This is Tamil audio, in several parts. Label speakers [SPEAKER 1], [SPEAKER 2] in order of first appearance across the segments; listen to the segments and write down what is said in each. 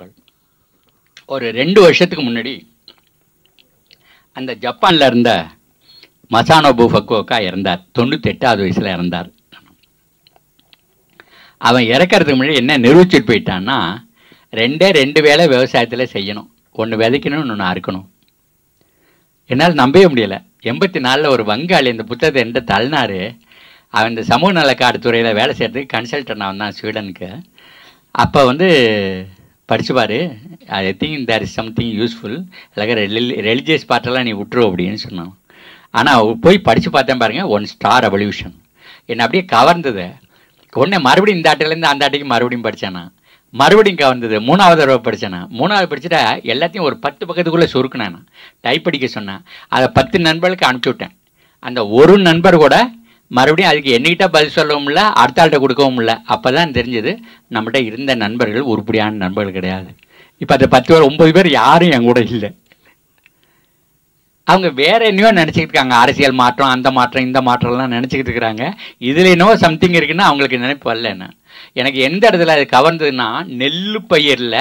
[SPEAKER 1] பாருங்கள் ஒரு ரெண்டு வருஷத்துக்கு முன்னாடி அந்த ஜப்பானில் இருந்த மசானோபு ஃபக்குவக்கா இறந்தார் தொண்ணூத்தெட்டாவது வயசில் இறந்தார் அவன் இறக்கிறதுக்கு முன்னாடி என்ன நிரூபிச்சுட்டு போயிட்டான்னா ரெண்டே ரெண்டு வேலை விவசாயத்தில் செய்யணும் ஒன்று விதைக்கணும் ஒன்று அறுக்கணும் என்னால் நம்பவே முடியலை எண்பத்தி நாலில் ஒரு வங்காளி இந்த புத்தகத்தை எந்த தள்ளினார் அவன் இந்த சமூக நலக்காடு துறையில் வேலை செய்கிறதுக்கு கன்சல்டன் அவன் தான் ஸ்வீடனுக்கு அப்போ வந்து படித்து பாரு I think there is something useful இல்லை ரெலிஜியஸ் பார்ட்டெல்லாம் நீ விட்டுரு அப்படின்னு சொன்னான் ஆனால் போய் படித்து பார்த்தேன் பாருங்கள் ஒன் ஸ்டார் ரெவல்யூஷன் என்னை அப்படியே கவர்ந்தது உடனே மறுபடியும் இந்த ஆட்டிலேருந்து அந்த ஆட்டைக்கு மறுபடியும் படித்தேனா மறுபடியும் கவர்ந்தது மூணாவது தடவை படித்தேன் மூணாவது படிச்சுட்டா எல்லாத்தையும் ஒரு பத்து பக்கத்துக்குள்ளே சுருக்கினேன் நான் டைப் படிக்க சொன்னேன் அதை பத்து நண்பர்களுக்கு அனுப்பிச்சி விட்டேன் அந்த ஒரு நண்பர் கூட மறுபடியும் அதுக்கு என்கிட்ட பதில் சொல்லவும் இல்லை அடுத்தாள்கிட்ட கொடுக்கவும் இல்லை அப்போ தான் தெரிஞ்சது நம்மகிட்ட இருந்த நண்பர்கள் உருப்படியான நண்பர்கள் கிடையாது இப்போ அந்த பத்து பேர் ஒம்பது பேர் யாரும் என் கூட இல்லை அவங்க வேற என்னையோ நினச்சிக்கிட்டு இருக்காங்க அரசியல் மாற்றம் அந்த மாற்றம் இந்த மாற்றம்லாம் நினச்சிக்கிட்டு இருக்கிறாங்க இதில் என்னவோ சம்திங் இருக்குன்னா அவங்களுக்கு நினைப்பு வரல எனக்கு எந்த இடத்துல அது கவர்ந்ததுன்னா நெல் பயிரில்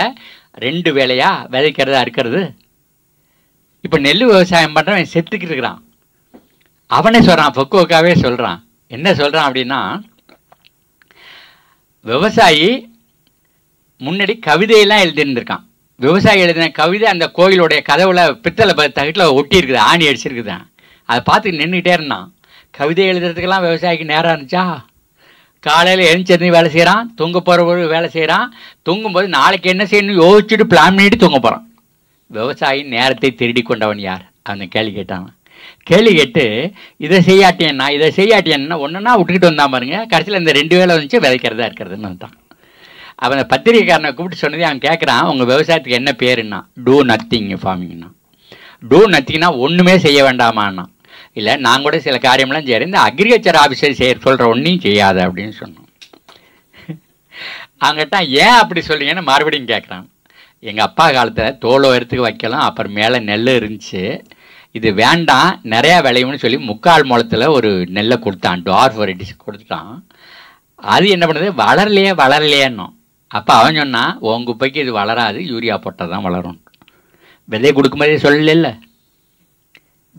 [SPEAKER 1] ரெண்டு வேலையாக விதைக்கிறதா இருக்கிறது இப்போ நெல் விவசாயம் பண்ணுறவன் செத்துக்கிட்டு இருக்கிறான் அவனே சொல்கிறான் பொக்குவக்காவே சொல்கிறான் என்ன சொல்கிறான் அப்படின்னா விவசாயி முன்னாடி கவிதையெல்லாம் எழுதிருந்திருக்கான் விவசாயி எழுதின கவிதை அந்த கோயிலுடைய கதவுல பித்தளை தகட்டில் ஒட்டி இருக்குது ஆணி அடிச்சிருக்குதான் அதை பார்த்து நின்றுக்கிட்டே இருந்தான் கவிதை எழுதுறதுக்கெல்லாம் விவசாயிக்கு நேரம் இருந்துச்சா காலையில் எழுந்திருந்து வேலை செய்கிறான் தூங்க போகிறவரு வேலை செய்கிறான் தூங்கும்போது நாளைக்கு என்ன செய்யணும் யோசிச்சுட்டு பிளான் பண்ணிட்டு தூங்க போகிறான் விவசாயி நேரத்தை திருடி கொண்டவன் யார் அந்த கேள்வி கேட்டான் கேள்வி கேட்டு இதை செய்யாட்டேன்னா இதை செய்யாட்டேன்னா ஒன்றுனா விட்டுக்கிட்டு வந்தான் பாருங்க கடைசியில் இந்த ரெண்டு வேலை வந்துச்சு விதைக்கிறதா இருக்கிறதுன்னு தான் அவனை பத்திரிகைக்காரனை கூப்பிட்டு சொன்னதே அவன் கேட்குறான் உங்கள் விவசாயத்துக்கு என்ன பேருன்னா டூ நத்திங் ஃபார்மிங்னா டூ நத்திங்னா ஒன்றுமே செய்ய வேண்டாமான்னா இல்லை நான் கூட சில காரியம்லாம் சரி இந்த அக்ரிகல்ச்சர் ஆஃபீஸர் செய்ய சொல்கிற ஒன்றையும் செய்யாது அப்படின்னு சொன்னோம் அங்கிட்டான் ஏன் அப்படி சொல்லிங்கன்னு மறுபடியும் கேட்குறான் எங்கள் அப்பா காலத்தில் தோல் உயரத்துக்கு வைக்கலாம் அப்புறம் மேலே நெல் இருந்துச்சு இது வேண்டாம் நிறையா விளையும்னு சொல்லி முக்கால் மூலத்தில் ஒரு நெல்லை கொடுத்தான் டார்ஃப் வெரைட்டிஸ் கொடுத்துட்டான் அது என்ன பண்ணுது வளரலையே வளரலையேன்னும் அப்போ அவன் சொன்னான் உன் குப்பைக்கு இது வளராது யூரியா போட்டால் தான் வளரும் விதையை கொடுக்கும்போதே சொல்லல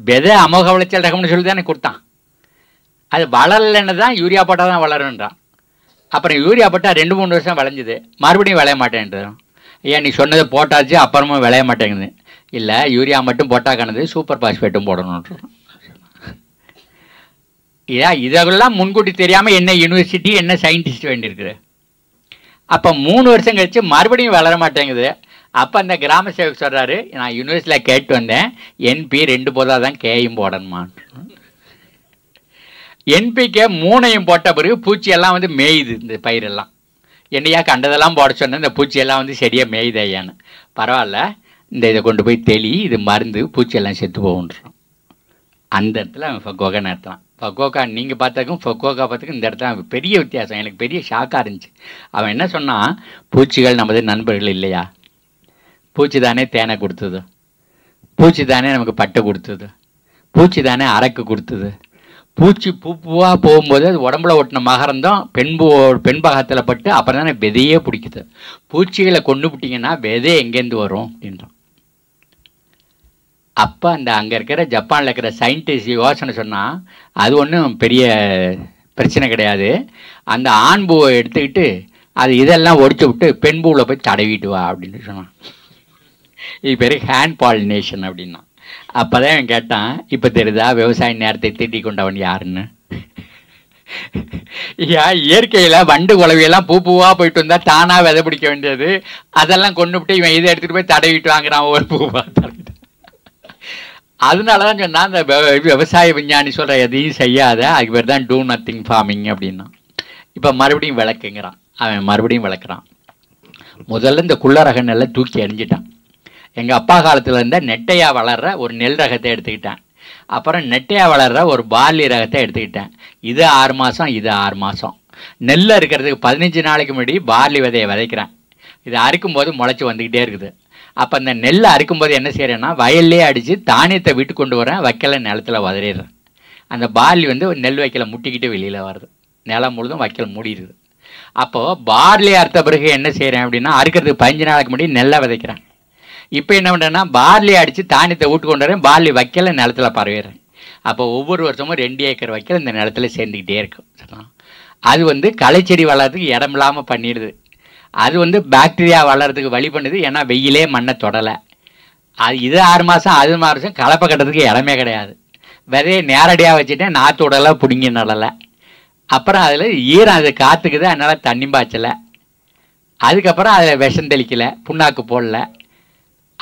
[SPEAKER 1] விதை அமோக விளைச்சல் ரகம்னு சொல்லி தானே கொடுத்தான் அது வளரலைன்னு தான் யூரியா போட்டால் தான் வளருன்றான் அப்புறம் யூரியா போட்டால் ரெண்டு மூணு வருஷம் விளைஞ்சிது மறுபடியும் விளைய மாட்டேன்றான் ஏன் நீ சொன்னதை போட்டாச்சு அப்புறமும் விளைய மாட்டேங்குது இல்லை யூரியா மட்டும் போட்டால் கணது சூப்பர் பாஸ்பேட்டும் போடணுன்ற இதாக இதெல்லாம் முன்கூட்டி தெரியாமல் என்ன யூனிவர்சிட்டி என்ன சயின்டிஸ்ட் வேண்டியிருக்குது அப்போ மூணு வருஷம் கழித்து மறுபடியும் வளர மாட்டேங்குது அப்போ அந்த கிராம சேவக் சொல்கிறாரு நான் யூனிவர்சிட்டியில் கேட்டு வந்தேன் என்பி ரெண்டு போதாக தான் கேயும் போடணுமான் என்பிக்கே மூணையும் போட்ட பிறகு பூச்சியெல்லாம் வந்து மேயுது இந்த பயிரெல்லாம் என்னையா கண்டதெல்லாம் போட சொன்னேன் இந்த பூச்சியெல்லாம் வந்து சரியாக மேயுதையான்னு பரவாயில்ல இந்த இதை கொண்டு போய் தெளி இது மருந்து பூச்சியெல்லாம் செத்து போகுன்றான் அந்த இடத்துல அவன் ஃபக்கோக்கா நடத்தலாம் ஃபக்கோக்கா நீங்கள் பார்த்தாக்கும் ஃபக்கோக்கா பார்த்துக்கும் இந்த இடத்துல அவன் பெரிய வித்தியாசம் எனக்கு பெரிய ஷாக்காக இருந்துச்சு அவன் என்ன சொன்னான் பூச்சிகள் நமது நண்பர்கள் இல்லையா பூச்சி தானே தேனை கொடுத்தது பூச்சி தானே நமக்கு பட்டை கொடுத்தது பூச்சி தானே அரக்கு கொடுத்தது பூச்சி பூ பூவாக போகும்போது அது உடம்புல ஒட்டின மகரந்தம் பெண்பு பகத்தில் பட்டு அப்புறம் தானே விதையே பிடிக்குது பூச்சிகளை கொண்டு விட்டிங்கன்னா விதை எங்கேருந்து வரும் அப்படின்றோம் அப்போ அந்த அங்கே இருக்கிற ஜப்பானில் இருக்கிற சயின்டிஸ்ட் யோசனை சொன்னால் அது ஒன்றும் பெரிய பிரச்சனை கிடையாது அந்த ஆண் பூவை எடுத்துக்கிட்டு அது இதெல்லாம் ஒடிச்சு விட்டு பெண் பூவில் போய் தடவிட்டு வா அப்படின்னு சொன்னான் இது பேர் ஹேண்ட் பாலினேஷன் அப்படின்னா அப்போ தான் அவன் கேட்டான் இப்போ தெரியுதா விவசாய நேரத்தை தீட்டிக் கொண்டவன் யாருன்னு ஏன் இயற்கையில் வண்டு குலவையெல்லாம் பூ பூவாக போயிட்டு வந்தால் தானாக விதை பிடிக்க வேண்டியது அதெல்லாம் கொண்டு விட்டு இவன் இதை எடுத்துகிட்டு போய் தடவிட்டு வாங்குறான் ஒரு பூவாக தடவி அதனால தான் அந்த விவசாய விஞ்ஞானி சொல்கிற எதையும் செய்யாத அது பேர் தான் டூ நத்திங் ஃபார்மிங் அப்படின்னா இப்போ மறுபடியும் விளக்குங்கிறான் அவன் மறுபடியும் விளக்குறான் முதல்ல இந்த குள்ள ரக நெல்லை தூக்கி அடிஞ்சிட்டான் எங்கள் அப்பா காலத்தில் இருந்த நெட்டையாக வளர்கிற ஒரு நெல் ரகத்தை எடுத்துக்கிட்டேன் அப்புறம் நெட்டையாக வளர்கிற ஒரு பார்லி ரகத்தை எடுத்துக்கிட்டேன் இது ஆறு மாதம் இது ஆறு மாதம் நெல்ல இருக்கிறதுக்கு பதினஞ்சு நாளைக்கு முன்னாடி பார்லி விதையை விதைக்கிறேன் இது போது முளைச்சி வந்துக்கிட்டே இருக்குது அப்போ அந்த நெல்லை போது என்ன செய்கிறேன்னா வயல்லே அடித்து தானியத்தை விட்டு கொண்டு வரேன் வைக்கல நிலத்தில் வதறிடுறேன் அந்த பார்லி வந்து நெல் வைக்கல முட்டிக்கிட்டு வெளியில் வருது நிலம் முழுதும் வைக்கல் மூடிடுது அப்போது பார்லி அறுத்த பிறகு என்ன செய்கிறேன் அப்படின்னா அறுக்கிறதுக்கு பதினஞ்சு நாளைக்கு முன்னாடி நெல்லை விதைக்கிறேன் இப்போ என்ன பண்ணுறேன்னா பார்லி அடித்து தானியத்தை விட்டு கொண்டு வரேன் பார்லி வைக்கல நிலத்தில் பரவிடுறேன் அப்போ ஒவ்வொரு வருஷமும் ரெண்டு ஏக்கர் வைக்கல இந்த நிலத்தில் சேர்ந்துக்கிட்டே இருக்கும் சரிங்களா அது வந்து களைச்செடி வளர்கிறதுக்கு இடம் இல்லாமல் பண்ணிடுது அது வந்து பாக்டீரியா வளர்கிறதுக்கு வழி பண்ணுது ஏன்னா வெயிலே மண்ணை தொடலை அது இது ஆறு மாதம் அது ஆறு மாதம் கலப்பை கட்டுறதுக்கு இடமே கிடையாது விதையை நேரடியாக வச்சுட்டேன் நாற்று விடலை பிடுங்கி நடலை அப்புறம் அதில் ஈரம் அது காற்றுக்குது அதனால் தண்ணி பாய்ச்சலை அதுக்கப்புறம் அதில் விஷம் தெளிக்கலை புண்ணாக்கு போடல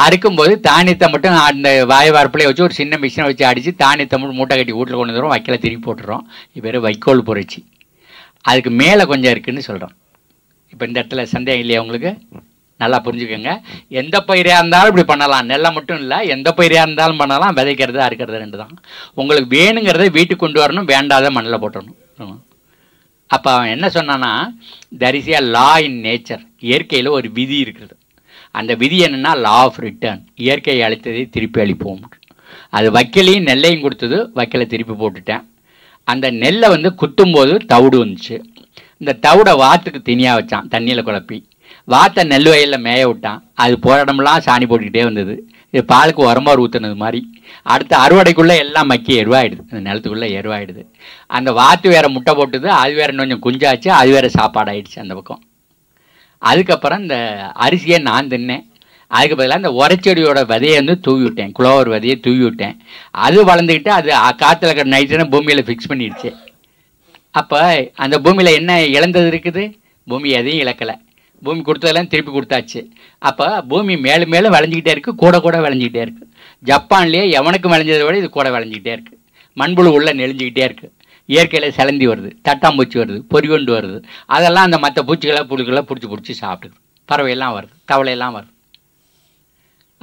[SPEAKER 1] அறுக்கும்போது தானியத்தை மட்டும் அந்த வாய் வார்ப்பிலே வச்சு ஒரு சின்ன மிஷினை வச்சு அடித்து தானியத்தை மட்டும் மூட்டை கட்டி வீட்டில் கொண்டு வந்துடும் வைக்கலை திருப்பி போட்டுடுறோம் இப்போ வைக்கோல் புரட்சி அதுக்கு மேலே கொஞ்சம் இருக்குதுன்னு சொல்கிறோம் இப்போ இந்த இடத்துல சந்தேகம் இல்லையா உங்களுக்கு நல்லா புரிஞ்சுக்கோங்க எந்த பயிராக இருந்தாலும் இப்படி பண்ணலாம் நெல்லை மட்டும் இல்லை எந்த பயிராக இருந்தாலும் பண்ணலாம் விதைக்கிறது அறுக்கிறது ரெண்டு தான் உங்களுக்கு வேணுங்கிறத வீட்டுக்கு கொண்டு வரணும் வேண்டாத மண்ணில் போட்டணும் அப்போ அவன் என்ன சொன்னான்னா தரிசியாக லா இன் நேச்சர் இயற்கையில் ஒரு விதி இருக்கிறது அந்த விதி என்னென்னா லா ஆஃப் ரிட்டர்ன் இயற்கையை அழைத்ததை திருப்பி அளிப்போம் அது வைக்கலையும் நெல்லையும் கொடுத்தது வைக்கலை திருப்பி போட்டுட்டேன் அந்த நெல்லை வந்து குத்தும்போது தவிடு வந்துச்சு இந்த தவிட வாத்துக்கு தனியாக வச்சான் தண்ணியில் குழப்பி வாத்தை நெல் வயலில் மேய விட்டான் அது போகிற சாணி போட்டுக்கிட்டே வந்தது இது பாலுக்கு உரம்பவர் ஊற்றுனது மாதிரி அடுத்த அறுவடைக்குள்ளே எல்லாம் மக்கி எருவாயிடுது அந்த நிலத்துக்குள்ளே எருவாயிடுது அந்த வாத்து வேறு முட்டை போட்டுது அது வேறு கொஞ்சம் குஞ்சாச்சு அது வேறு சாப்பாடாகிடுச்சு அந்த பக்கம் அதுக்கப்புறம் இந்த அரிசியை நான் தின்னேன் அதுக்கு பதிலாக இந்த உரைச்செடியோட விதையை வந்து தூவி விட்டேன் குளோவர் விதையை தூவி விட்டேன் அது வளர்ந்துக்கிட்டு அது காற்றுல இருக்கிற நைட்ரஜனை பூமியில் ஃபிக்ஸ் பண்ணிடுச்சு அப்போ அந்த பூமியில் என்ன இழந்தது இருக்குது பூமி எதையும் இழக்கலை பூமி கொடுத்ததெல்லாம் திருப்பி கொடுத்தாச்சு அப்போ பூமி மேலும் மேலும் விளைஞ்சிக்கிட்டே இருக்குது கூட கூட விளைஞ்சிக்கிட்டே இருக்குது ஜப்பான்லேயே எவனுக்கு விளைஞ்சதை விட இது கூட விளைஞ்சிக்கிட்டே இருக்குது மண்புழு உள்ளே நெளிஞ்சிக்கிட்டே இருக்குது இயற்கையில் சிலந்தி வருது தட்டாம்பூச்சி வருது பொறிகொண்டு வருது அதெல்லாம் அந்த மற்ற பூச்சிகளை புழுக்களை பிடிச்சி பிடிச்சி சாப்பிடுது பறவையெல்லாம் வருது தவளையெல்லாம் வருது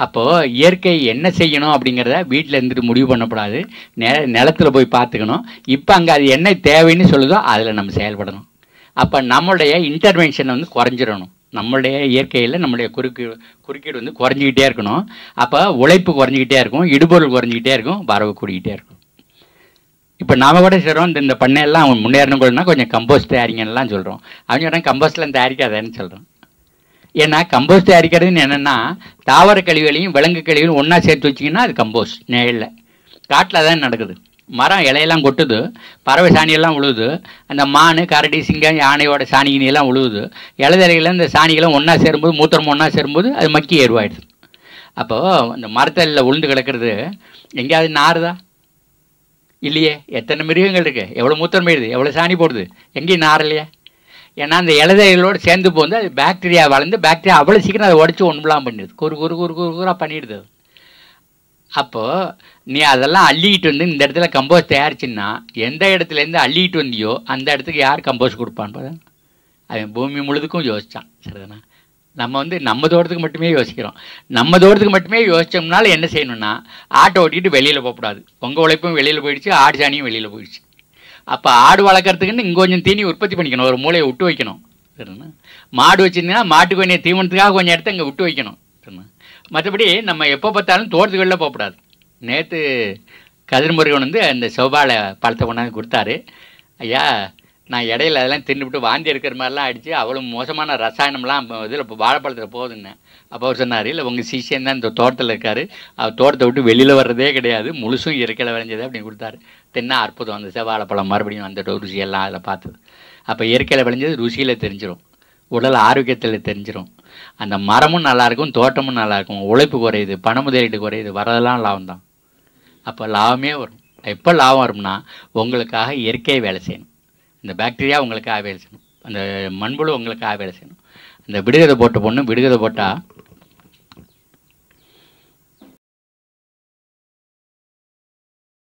[SPEAKER 1] அப்போது இயற்கை என்ன செய்யணும் அப்படிங்கிறத வீட்டில் இருந்துட்டு முடிவு பண்ணக்கூடாது நெ நிலத்தில் போய் பார்த்துக்கணும் இப்போ அங்கே அது என்ன தேவைன்னு சொல்லுதோ அதில் நம்ம செயல்படணும் அப்போ நம்மளுடைய இன்டர்வென்ஷனை வந்து குறைஞ்சிடணும் நம்மளுடைய இயற்கையில் நம்மளுடைய குறுக்கு குறுக்கீடு வந்து குறைஞ்சிக்கிட்டே இருக்கணும் அப்போ உழைப்பு குறைஞ்சிக்கிட்டே இருக்கும் இடுபொருள் குறைஞ்சிக்கிட்டே இருக்கும் வரவு கூடிக்கிட்டே இருக்கும் இப்போ நாம் கூட சொல்கிறோம் இந்த பண்ணையெல்லாம் அவங்க முன்னேறணுங்கள்னா கொஞ்சம் கம்போஸ்ட் தயாரிங்கன்னெலாம் சொல்கிறோம் அவங்க சொல்கிறாங்க கம்போஸ்ட்லாம் தயாரிக்காதேன்னு சொல்கிறோம் ஏன்னா கம்போஸ்ட் தயாரிக்கிறதுன்னு என்னென்னா தாவர கழிவுகளையும் விலங்கு கழிவுகளையும் ஒன்றா சேர்த்து வச்சிங்கன்னா அது கம்போஸ்ட் நிழலில் காட்டில் தான் நடக்குது மரம் இலையெல்லாம் கொட்டுது பறவை சாணியெல்லாம் உழுவுது அந்த மான் கரடி சிங்கம் யானையோட சாணிகினியெல்லாம் உழுவுது இலைதலையில் இந்த சாணிகளும் ஒன்றா சேரும்போது மூத்திரம் ஒன்றா சேரும்போது அது மக்கி ஏறுவாயிடுது அப்போது அந்த மரத்தில் உளுந்து கிடக்கிறது எங்கேயாவது நாறுதா இல்லையே எத்தனை மிருகங்கள் இருக்குது எவ்வளோ மூத்திரம் போயிடுது எவ்வளோ சாணி போடுது எங்கேயும் இல்லையா ஏன்னா அந்த இலதைகளோடு சேர்ந்து போகுது அது பாக்டீரியா வளர்ந்து பாக்டீரியா அவ்வளோ சீக்கிரம் அதை உடச்சி ஒன்றுலாம் பண்ணிடுது குறு குறு குறு குறு குறாக பண்ணிடுது அப்போது நீ அதெல்லாம் அள்ளிக்கிட்டு வந்து இந்த இடத்துல கம்போஸ் தயாரிச்சுன்னா எந்த இடத்துலேருந்து அள்ளிக்கிட்டு வந்தியோ அந்த இடத்துக்கு யார் கம்போஸ் கொடுப்பான்னு பாரு அவன் பூமி முழுதுக்கும் யோசித்தான் சரிதானா நம்ம வந்து நம்ம தோட்டத்துக்கு மட்டுமே யோசிக்கிறோம் நம்ம தோட்டத்துக்கு மட்டுமே யோசித்தோம்னால என்ன செய்யணும்னா ஆட்டை ஓட்டிகிட்டு வெளியில் போகக்கூடாது உங்கள் உழைப்பும் வெளியில் போயிடுச்சு ஆடு சாணியும் வெளியில் போயிடுச்சு அப்போ ஆடு வளர்க்குறதுக்குன்னு இங்கே கொஞ்சம் தீனி உற்பத்தி பண்ணிக்கணும் ஒரு மூளையை விட்டு வைக்கணும் சரிண்ணா மாடு வச்சுருந்தீங்கன்னா மாட்டுக்கு கொஞ்சம் தீவனத்துக்காக கொஞ்சம் இடத்த இங்கே விட்டு வைக்கணும் சரிண்ணா மற்றபடி நம்ம எப்போ பார்த்தாலும் தோட்டத்துக்குள்ளே போகக்கூடாது நேற்று கதிர்முருகன் வந்து அந்த செவ்வாழை பழத்தை கொண்டாந்து கொடுத்தாரு ஐயா நான் இடையில அதெல்லாம் தின்னுபிட்டு வாந்தி இருக்கிற மாதிரிலாம் அடித்து அவ்வளோ மோசமான ரசாயனம்லாம் இதில் இப்போ வாழைப்பழத்தில் போகுதுன்னு அப்போ அவர் சொன்னார் இல்லை உங்கள் சிஷியன் தான் இந்த தோட்டத்தில் இருக்கார் அவர் தோட்டத்தை விட்டு வெளியில் வர்றதே கிடையாது முழுசும் இயற்கையில் விளைஞ்சது அப்படின்னு கொடுத்தாரு தென்னா அற்புதம் அந்த செவ்வாழைப்பழம் மறுபடியும் அந்த ருசியெல்லாம் அதில் பார்த்தது அப்போ இயற்கையில் விளைஞ்சது ருசியில் தெரிஞ்சிடும் உடல் ஆரோக்கியத்தில் தெரிஞ்சிடும் அந்த மரமும் நல்லாயிருக்கும் தோட்டமும் நல்லாயிருக்கும் உழைப்பு குறையுது பண முதலீடு குறையுது வரதெல்லாம் லாபம் தான் அப்போ லாபமே வரும் எப்போ லாபம் வரும்னா உங்களுக்காக இயற்கையை வேலை செய்யணும் இந்த பாக்டீரியா உங்களுக்கு வேலை செய்யணும் அந்த மண்புழு உங்களுக்கு வேலை செய்யணும் இந்த விடுகதை போட்ட பொண்ணு விடுகதை போட்டால்